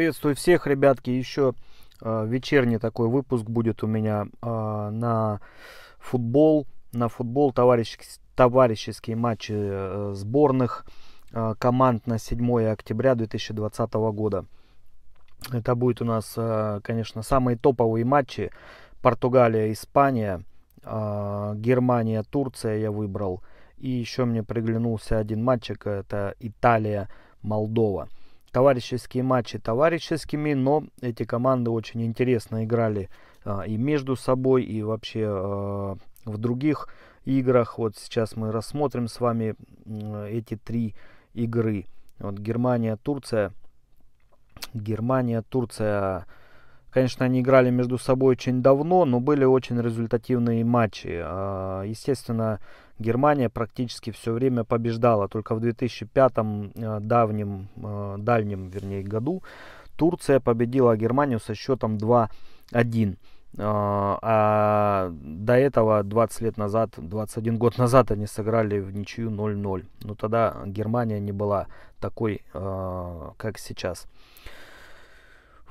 Приветствую всех, ребятки. Еще э, вечерний такой выпуск будет у меня э, на футбол. На футбол товарищ, товарищеские матчи э, сборных э, команд на 7 октября 2020 года. Это будет у нас, э, конечно, самые топовые матчи. Португалия, Испания, э, Германия, Турция я выбрал. И еще мне приглянулся один матчик, это Италия, Молдова товарищеские матчи товарищескими, но эти команды очень интересно играли а, и между собой, и вообще а, в других играх. Вот сейчас мы рассмотрим с вами эти три игры. Вот Германия, Турция. Германия, Турция Конечно, они играли между собой очень давно, но были очень результативные матчи. А, естественно, Германия практически все время побеждала. Только в 2005 э, давнем, э, дальнем вернее, году Турция победила Германию со счетом 2-1. А, а до этого 20 лет назад, 21 год назад они сыграли в ничью 0-0. Но ну, тогда Германия не была такой, э, как сейчас.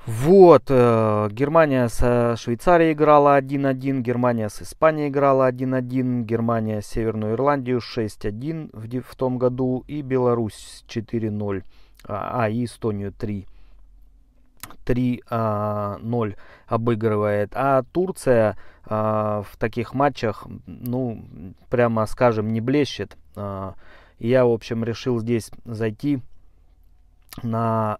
Вот, э, Германия со Швейцарией играла 1-1, Германия с Испанией играла 1-1, Германия Северную Ирландию 6-1 в, в том году и Беларусь 4-0, а, а и Эстонию 3. 3-0 обыгрывает. А Турция а, в таких матчах, ну, прямо скажем, не блещет. А, я, в общем, решил здесь зайти на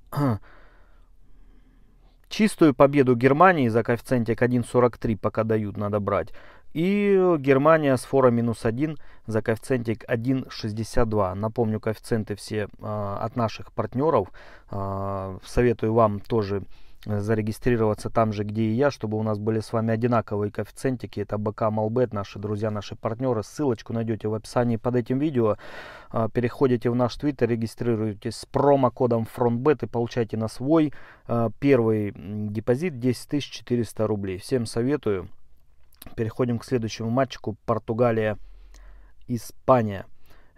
Чистую победу Германии за коэффициентик 1.43 пока дают, надо брать. И Германия с фора минус 1 за коэффициентик 1,62. Напомню, коэффициенты все э, от наших партнеров. Э, советую вам тоже зарегистрироваться там же, где и я, чтобы у нас были с вами одинаковые коэффициентики. Это БК Малбет, наши друзья, наши партнеры. Ссылочку найдете в описании под этим видео. А, переходите в наш твиттер, регистрируйтесь с промокодом FrontBet и получайте на свой первый депозит 10 400 рублей. Всем советую. Переходим к следующему матчику. Португалия, Испания.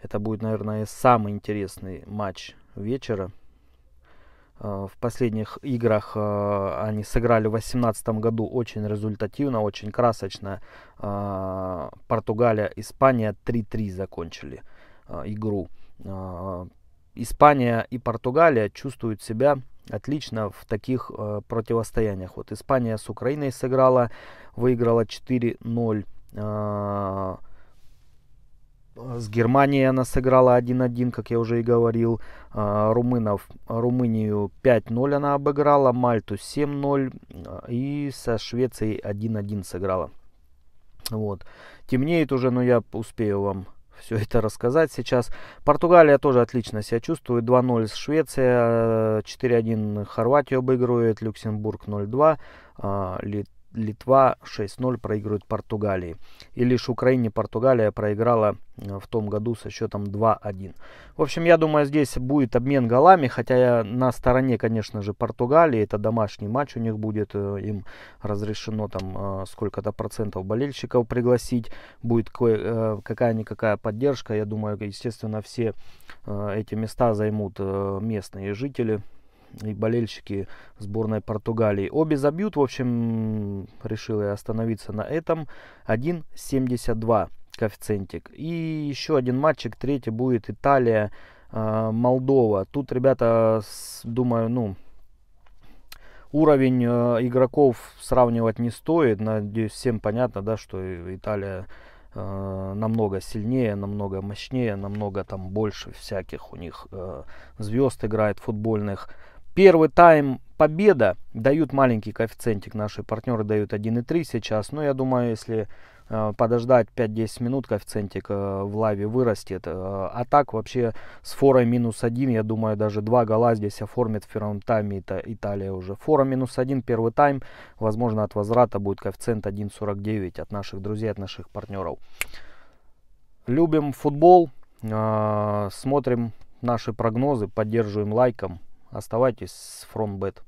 Это будет, наверное, самый интересный матч вечера. Э, в последних играх э, они сыграли в 2018 году очень результативно, очень красочно. Э, Португалия, Испания 3-3 закончили игру. Испания и Португалия чувствуют себя отлично в таких э, противостояниях. Вот Испания с Украиной сыграла, выиграла 4-0. Э, а, с Германией она сыграла 1-1, как я уже и говорил. Э, Румынов, Румынию 5-0 она обыграла, Мальту 7-0 э, и со Швецией 1-1 сыграла. Вот. Темнеет уже, но я успею вам все это рассказать сейчас. Португалия тоже отлично себя чувствует. 2-0 с Швецией. 4-1 э, Хорватию обыгрывает, Люксембург 0-2, э, Литва Литва 6-0 проигрывает Португалии. И лишь Украине Португалия проиграла э, в том году со счетом 2-1. В общем, я думаю, здесь будет обмен голами, хотя я на стороне, конечно же, Португалии. Это домашний матч у них будет, э, им разрешено там э, сколько-то процентов болельщиков пригласить. Будет какая-никакая поддержка. Я думаю, естественно, все эти места займут местные жители и болельщики сборной Португалии. Обе забьют, в общем, решил я остановиться на этом. 1.72 коэффициентик. И еще один матчик, третий будет Италия, а, Молдова. Тут, ребята, думаю, ну, уровень а, игроков сравнивать не стоит. Надеюсь, всем понятно, да, что Италия а, намного сильнее, намного мощнее, намного там больше всяких у них э, звезд играет футбольных. Первый тайм победа. Дают маленький коэффициентик. Наши партнеры дают 1,3 сейчас. Но я думаю, если э, подождать 5-10 минут, коэффициентик э, в лаве вырастет. Э, а так вообще с форой минус 1, я думаю, даже два гола здесь оформит в первом тайме Ита Италия уже. Фора минус 1, первый тайм. Возможно, от возврата будет коэффициент 1,49 от наших друзей, от наших партнеров. Любим футбол, смотрим наши прогнозы, поддерживаем лайком. Оставайтесь с FrontBet.